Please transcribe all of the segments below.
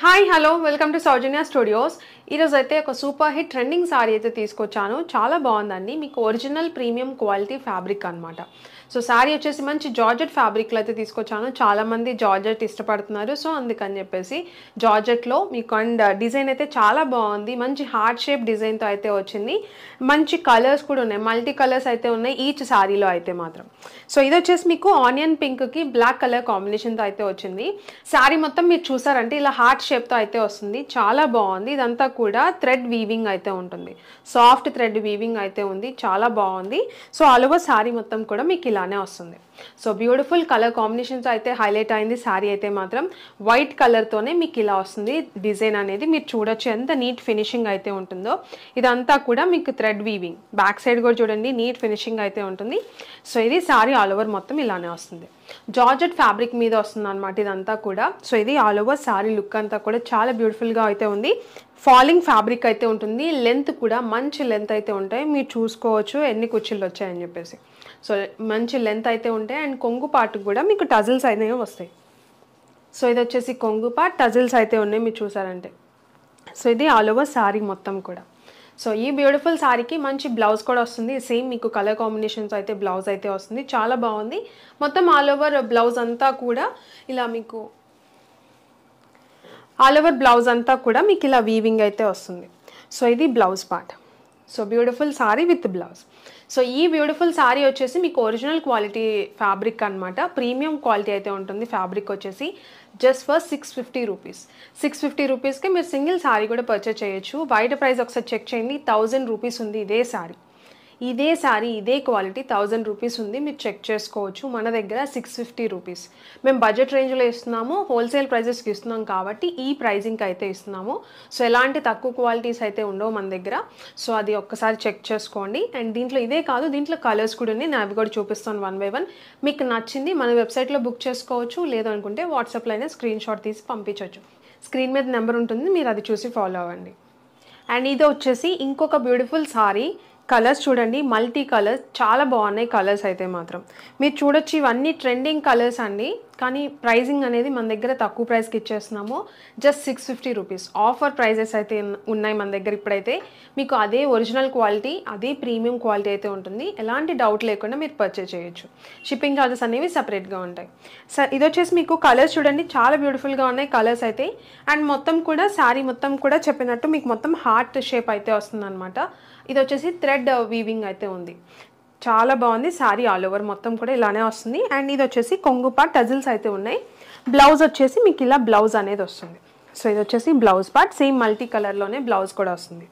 hi hello welcome to Sowjanya Studios ఈరోజు అయితే ఒక సూపర్ హిట్ ట్రెండింగ్ సారీ అయితే తీసుకొచ్చాను చాలా బాగుందండి మీకు ఒరిజినల్ ప్రీమియం క్వాలిటీ ఫ్యాబ్రిక్ అనమాట సో శారీ వచ్చేసి మంచి జార్జెట్ ఫ్యాబ్రిక్లో అయితే తీసుకొచ్చాను చాలామంది జార్జెట్ ఇష్టపడుతున్నారు సో అందుకని చెప్పేసి జార్జెట్లో మీకు అండ్ డిజైన్ అయితే చాలా బాగుంది మంచి హార్ట్ షేప్ డిజైన్తో అయితే వచ్చింది మంచి కలర్స్ కూడా ఉన్నాయి మల్టీ కలర్స్ అయితే ఉన్నాయి ఈచ్ శారీలో అయితే మాత్రం సో ఇది వచ్చేసి మీకు ఆనియన్ పింక్కి బ్లాక్ కలర్ కాంబినేషన్తో అయితే వచ్చింది శారీ మొత్తం మీరు చూసారంటే ఇలా హార్ట్ షేప్తో అయితే వస్తుంది చాలా బాగుంది ఇదంతా కూడా థ్రెడ్ వీవింగ్ అయితే ఉంటుంది సాఫ్ట్ థ్రెడ్ వీవింగ్ అయితే ఉంది చాలా బాగుంది సో అలవో శారీ మొత్తం కూడా మీకు ఇలానే వస్తుంది సో బ్యూటిఫుల్ కలర్ కాంబినేషన్స్ అయితే హైలైట్ అయింది శారీ అయితే మాత్రం వైట్ కలర్తోనే మీకు ఇలా వస్తుంది డిజైన్ అనేది మీరు చూడొచ్చు ఎంత నీట్ ఫినిషింగ్ అయితే ఉంటుందో ఇదంతా కూడా మీకు థ్రెడ్ వీవింగ్ బ్యాక్ సైడ్ కూడా చూడండి నీట్ ఫినిషింగ్ అయితే ఉంటుంది సో ఇది శారీ ఆల్ ఓవర్ మొత్తం ఇలానే వస్తుంది జార్జెట్ ఫ్యాబ్రిక్ మీద వస్తుంది అనమాట ఇదంతా కూడా సో ఇది ఆల్ ఓవర్ శారీ లుక్ అంతా కూడా చాలా బ్యూటిఫుల్గా అయితే ఉంది ఫాలింగ్ ఫ్యాబ్రిక్ అయితే ఉంటుంది లెంత్ కూడా మంచి లెంత్ అయితే ఉంటాయి మీరు చూసుకోవచ్చు ఎన్ని కుర్చీలు వచ్చాయని చెప్పేసి సో మంచి లెంత్ అయితే ఉంటుంది ఉంటాయి అండ్ కొంగు పార్ట్ కూడా మీకు టజిల్స్ అయితే వస్తాయి సో ఇది వచ్చేసి కొంగు పార్ట్ టజిల్స్ అయితే ఉన్నాయి మీరు చూసారంటే సో ఇది ఆల్ ఓవర్ శారీ మొత్తం కూడా సో ఈ బ్యూటిఫుల్ శారీకి మంచి బ్లౌజ్ కూడా వస్తుంది సేమ్ మీకు కలర్ కాంబినేషన్స్ అయితే బ్లౌజ్ అయితే వస్తుంది చాలా బాగుంది మొత్తం ఆల్ ఓవర్ బ్లౌజ్ అంతా కూడా ఇలా మీకు ఆల్ ఓవర్ బ్లౌజ్ అంతా కూడా మీకు ఇలా వీవింగ్ అయితే వస్తుంది సో ఇది blouse part so beautiful sari with blouse so ఈ బ్యూటిఫుల్ సారీ వచ్చేసి మీకు ఒరిజినల్ క్వాలిటీ ఫ్యాబ్రిక్ అనమాట ప్రీమియం క్వాలిటీ అయితే ఉంటుంది ఫ్యాబ్రిక్ వచ్చేసి just for six fifty rupees six fifty రూపీస్కి మీరు సింగిల్ సారీ కూడా పర్చేస్ చేయొచ్చు బయట ప్రైస్ ఒకసారి చెక్ చేయండి థౌజండ్ రూపీస్ ఉంది ఇదే సారీ ఇదే శారీ ఇదే క్వాలిటీ థౌజండ్ రూపీస్ ఉంది మీరు చెక్ చేసుకోవచ్చు మన దగ్గర సిక్స్ ఫిఫ్టీ రూపీస్ మేము బడ్జెట్ రేంజ్లో ఇస్తున్నాము హోల్సేల్ ప్రైజెస్కి ఇస్తున్నాం కాబట్టి ఈ ప్రైజింగ్కి అయితే ఇస్తున్నాము సో ఎలాంటి తక్కువ క్వాలిటీస్ అయితే ఉండవు మన దగ్గర సో అది ఒక్కసారి చెక్ చేసుకోండి అండ్ దీంట్లో ఇదే కాదు దీంట్లో కలర్స్ కూడా ఉన్నాయి నేను అవి కూడా చూపిస్తాను వన్ బై వన్ మీకు నచ్చింది మన వెబ్సైట్లో బుక్ చేసుకోవచ్చు లేదనుకుంటే వాట్సాప్లో అయినా స్క్రీన్ షాట్ తీసి పంపించవచ్చు స్క్రీన్ మీద నెంబర్ ఉంటుంది మీరు అది చూసి ఫాలో అవ్వండి అండ్ ఇది వచ్చేసి ఇంకొక బ్యూటిఫుల్ సారీ కలర్స్ చూడండి మల్టీ కలర్స్ చాలా బాగున్నాయి కలర్స్ అయితే మాత్రం మీరు చూడొచ్చు ఇవన్నీ ట్రెండింగ్ కలర్స్ అండి కానీ ప్రైజింగ్ అనేది మన దగ్గర తక్కువ ప్రైస్కి ఇచ్చేస్తున్నాము just six fifty rupees offer prices అయితే ఉన్నాయి మన దగ్గర ఇప్పుడైతే మీకు అదే ఒరిజినల్ క్వాలిటీ అదే ప్రీమియం క్వాలిటీ అయితే ఉంటుంది ఎలాంటి డౌట్ లేకుండా మీరు పర్చేజ్ చేయొచ్చు షిప్పింగ్ చార్జెస్ అనేవి సపరేట్గా ఉంటాయి స ఇది వచ్చేసి మీకు కలర్స్ చూడండి చాలా బ్యూటిఫుల్గా ఉన్నాయి కలర్స్ అయితే అండ్ మొత్తం కూడా శారీ మొత్తం కూడా చెప్పినట్టు మీకు మొత్తం హార్ట్ షేప్ అయితే వస్తుందన్నమాట ఇది వచ్చేసి థ్రెడ్ వీవింగ్ అయితే ఉంది చాలా బాగుంది శారీ ఆల్ ఓవర్ మొత్తం కూడా ఇలానే వస్తుంది అండ్ ఇది వచ్చేసి కొంగు పార్ట్ టజిల్స్ అయితే ఉన్నాయి బ్లౌజ్ వచ్చేసి మీకు ఇలా బ్లౌజ్ అనేది వస్తుంది సో ఇది వచ్చేసి బ్లౌజ్ పార్ట్ సేమ్ మల్టీ కలర్లోనే బ్లౌజ్ కూడా వస్తుంది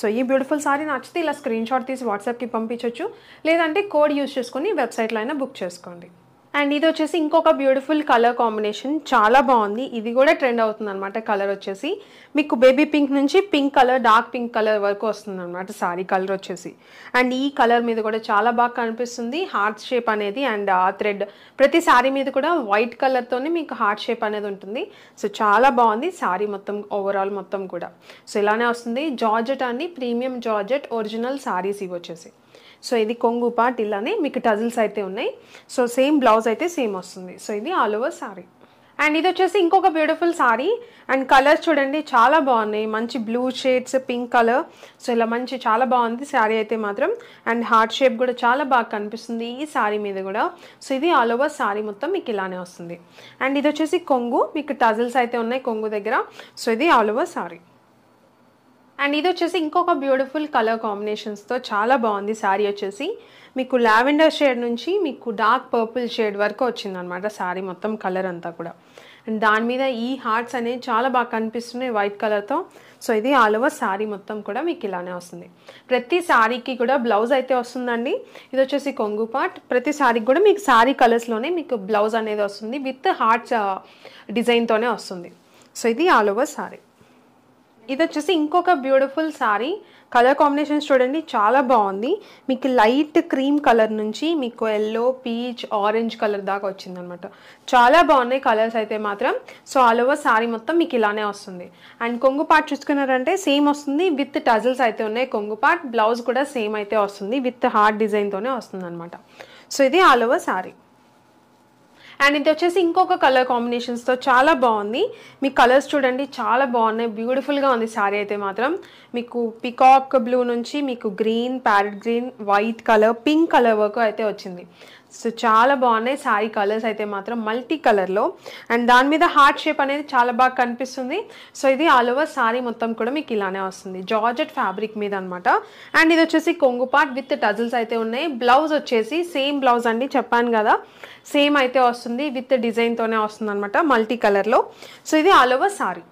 సో ఈ బ్యూటిఫుల్ సారీ నచ్చితే ఇలా స్క్రీన్ షాట్ తీసి వాట్సాప్కి పంపించవచ్చు లేదంటే కోడ్ యూస్ చేసుకుని వెబ్సైట్లో అయినా బుక్ చేసుకోండి అండ్ ఇది వచ్చేసి ఇంకొక బ్యూటిఫుల్ కలర్ కాంబినేషన్ చాలా బాగుంది ఇది కూడా ట్రెండ్ అవుతుంది అనమాట కలర్ వచ్చేసి మీకు బేబీ పింక్ నుంచి pink colour dark pink colour వరకు వస్తుంది అనమాట సారీ కలర్ వచ్చేసి అండ్ ఈ కలర్ మీద కూడా చాలా బాగా కనిపిస్తుంది హార్ట్ షేప్ అనేది అండ్ ఆ థ్రెడ్ ప్రతి సారీ మీద కూడా వైట్ కలర్తోనే మీకు హార్ట్ షేప్ అనేది ఉంటుంది సో చాలా బాగుంది సారీ మొత్తం ఓవరాల్ మొత్తం కూడా సో ఇలానే వస్తుంది జార్జెట్ అండి ప్రీమియం జార్జెట్ ఒరిజినల్ సారీస్ ఇవి వచ్చేసి సో ఇది కొంగు పార్ట్ ఇలానే మీకు టజిల్స్ అయితే ఉన్నాయి సో సేమ్ బ్లౌజ్ అయితే సేమ్ వస్తుంది సో ఇది ఆల్ ఓవర్ సారీ అండ్ ఇది వచ్చేసి ఇంకొక బ్యూటిఫుల్ సారీ అండ్ కలర్స్ చూడండి చాలా బాగున్నాయి మంచి blue shades pink colour so ఇలా మంచి చాలా బాగుంది శారీ అయితే మాత్రం అండ్ హార్ట్ షేప్ కూడా చాలా బాగా కనిపిస్తుంది ఈ శారీ మీద కూడా సో ఇది ఆల్ ఓవర్ శారీ మొత్తం మీకు ఇలానే వస్తుంది అండ్ ఇది వచ్చేసి కొంగు మీకు టజల్స్ అయితే ఉన్నాయి కొంగు దగ్గర సో ఇది ఆల్ ఓవర్ శారీ అండ్ ఇది వచ్చేసి ఇంకొక బ్యూటిఫుల్ కలర్ కాంబినేషన్స్తో చాలా బాగుంది శారీ వచ్చేసి మీకు లావెండర్ షేడ్ నుంచి మీకు డార్క్ పర్పుల్ షేడ్ వరకు వచ్చిందనమాట శారీ మొత్తం కలర్ అంతా కూడా అండ్ దాని మీద ఈ హార్ట్స్ అనేవి చాలా బాగా కనిపిస్తున్నాయి వైట్ కలర్తో సో ఇది ఆల్ ఓవర్ శారీ మొత్తం కూడా మీకు ఇలానే వస్తుంది ప్రతి శారీకి కూడా బ్లౌజ్ అయితే వస్తుందండి ఇది వచ్చేసి కొంగు పార్ట్ ప్రతి శారీకి కూడా మీకు శారీ కలర్స్లోనే మీకు బ్లౌజ్ అనేది వస్తుంది విత్ హార్ట్స్ డిజైన్తోనే వస్తుంది సో ఇది ఆల్ ఓవర్ శారీ ఇది వచ్చేసి ఇంకొక బ్యూటిఫుల్ శారీ కలర్ కాంబినేషన్స్ చూడండి చాలా బాగుంది మీకు లైట్ క్రీమ్ కలర్ నుంచి మీకు ఎల్లో పీచ్ ఆరెంజ్ కలర్ దాకా వచ్చిందనమాట చాలా బాగున్నాయి కలర్స్ అయితే మాత్రం సో ఆల్ ఓవర్ శారీ మొత్తం మీకు ఇలానే వస్తుంది అండ్ కొంగు పార్ట్ చూసుకున్నారంటే సేమ్ వస్తుంది విత్ టజల్స్ అయితే ఉన్నాయి కొంగు పార్ట్ బ్లౌజ్ కూడా సేమ్ అయితే వస్తుంది విత్ హార్డ్ డిజైన్తోనే వస్తుంది అనమాట సో ఇది ఆల్ ఓవర్ శారీ అండ్ ఇది వచ్చేసి ఇంకొక కలర్ కాంబినేషన్స్తో చాలా బాగుంది మీ కలర్స్ చూడండి చాలా బాగున్నాయి బ్యూటిఫుల్గా ఉంది శారీ అయితే మాత్రం మీకు పికాక్ బ్లూ నుంచి మీకు green parrot green white colour pink colour వరకు అయితే వచ్చింది సో చాలా బాగున్నాయి శారీ కలర్స్ అయితే మాత్రం మల్టీ కలర్లో అండ్ దాని మీద హార్ట్ షేప్ అనేది చాలా బాగా కనిపిస్తుంది సో ఇది ఆల్ ఓవర్ శారీ మొత్తం కూడా మీకు ఇలానే వస్తుంది జార్జెట్ ఫ్యాబ్రిక్ మీద అనమాట అండ్ ఇది వచ్చేసి కొంగు పార్ట్ విత్ టజిల్స్ అయితే ఉన్నాయి బ్లౌజ్ వచ్చేసి సేమ్ బ్లౌజ్ అండి చెప్పాను కదా సేమ్ అయితే వస్తుంది విత్ డిజైన్తోనే వస్తుంది అనమాట మల్టీ కలర్లో సో ఇది ఆల్ ఓవర్ శారీ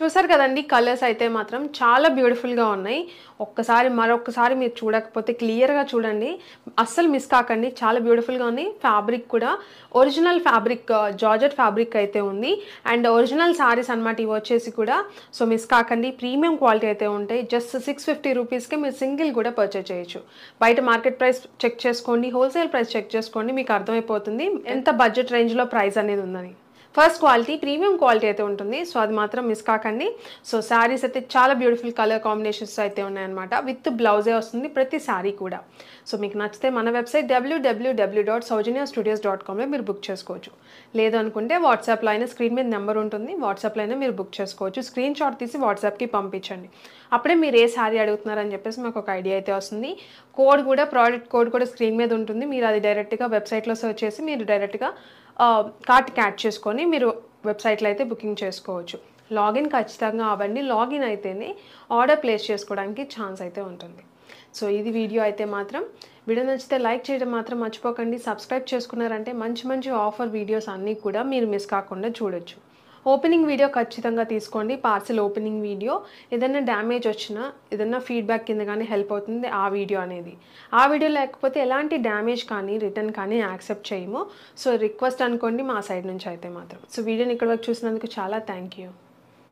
చూసారు కదండి కలర్స్ అయితే మాత్రం చాలా బ్యూటిఫుల్గా ఉన్నాయి ఒక్కసారి మరొకసారి మీరు చూడకపోతే క్లియర్గా చూడండి అస్సలు మిస్ కాకండి చాలా బ్యూటిఫుల్గా ఉంది ఫ్యాబ్రిక్ కూడా ఒరిజినల్ ఫ్యాబ్రిక్ జార్జెట్ ఫ్యాబ్రిక్ అయితే ఉంది అండ్ ఒరిజినల్ సారీస్ అనమాట ఇవి వచ్చేసి కూడా సో మిస్ కాకండి ప్రీమియం క్వాలిటీ అయితే ఉంటాయి జస్ట్ సిక్స్ ఫిఫ్టీ రూపీస్కే మీరు సింగిల్ కూడా పర్చేజ్ చేయొచ్చు బయట మార్కెట్ ప్రైస్ చెక్ చేసుకోండి హోల్సేల్ ప్రైస్ చెక్ చేసుకోండి మీకు అర్థమైపోతుంది ఎంత బడ్జెట్ రేంజ్లో ప్రైస్ అనేది ఉందని ఫస్ట్ క్వాలిటీ ప్రీమియం క్వాలిటీ అయితే ఉంటుంది సో అది మాత్రం మిస్ కాకండి సో శారీస్ అయితే చాలా బ్యూటిఫుల్ కలర్ కాంబినేషన్స్ అయితే ఉన్నాయన్నమాట విత్ బ్లౌజే వస్తుంది ప్రతి శారీ కూడా సో మీకు నచ్చితే మన website W W W dot Sowjanya Studios dot కామ్లో మీరు బుక్ చేసుకోవచ్చు లేదు అనుకుంటే వాట్సాప్లో అయినా స్క్రీన్ మీద నెంబర్ ఉంటుంది వాట్సాప్లో అయినా మీరు బుక్ చేసుకోవచ్చు స్క్రీన్ షాట్ తీసి వాట్సాప్కి పంపించండి అప్పుడే మీరు ఏ శారీ అడుగుతున్నారని చెప్పేసి మాకు ఒక ఐడియా అయితే వస్తుంది కోడ్ కూడా ప్రోడక్ట్ కోడ్ కూడా స్క్రీన్ మీద ఉంటుంది మీరు అది డైరెక్ట్గా వెబ్సైట్లో సర్చ్ చేసి మీరు డైరెక్ట్గా కార్ట్ క్యాచ్ చేసుకొని మీరు వెబ్సైట్లో అయితే బుకింగ్ చేసుకోవచ్చు లాగిన్ ఖచ్చితంగా అవ్వండి లాగిన్ అయితేనే ఆర్డర్ ప్లేస్ చేసుకోవడానికి ఛాన్స్ అయితే ఉంటుంది సో ఇది వీడియో అయితే మాత్రం వీడియో నచ్చితే లైక్ చేయడం మాత్రం మర్చిపోకండి సబ్స్క్రైబ్ చేసుకున్నారంటే మంచి మంచి ఆఫర్ వీడియోస్ అన్నీ కూడా మీరు మిస్ కాకుండా చూడొచ్చు ఓపెనింగ్ వీడియో ఖచ్చితంగా తీసుకోండి పార్సిల్ ఓపెనింగ్ వీడియో ఏదైనా డ్యామేజ్ వచ్చినా ఏదైనా ఫీడ్బ్యాక్ కింద కానీ హెల్ప్ అవుతుంది ఆ వీడియో అనేది ఆ వీడియో లేకపోతే ఎలాంటి డ్యామేజ్ కానీ రిటర్న్ కానీ యాక్సెప్ట్ చేయము సో రిక్వెస్ట్ అనుకోండి మా సైడ్ నుంచి అయితే మాత్రం సో వీడియోని ఇక్కడ వరకు చూసినందుకు చాలా థ్యాంక్ యూ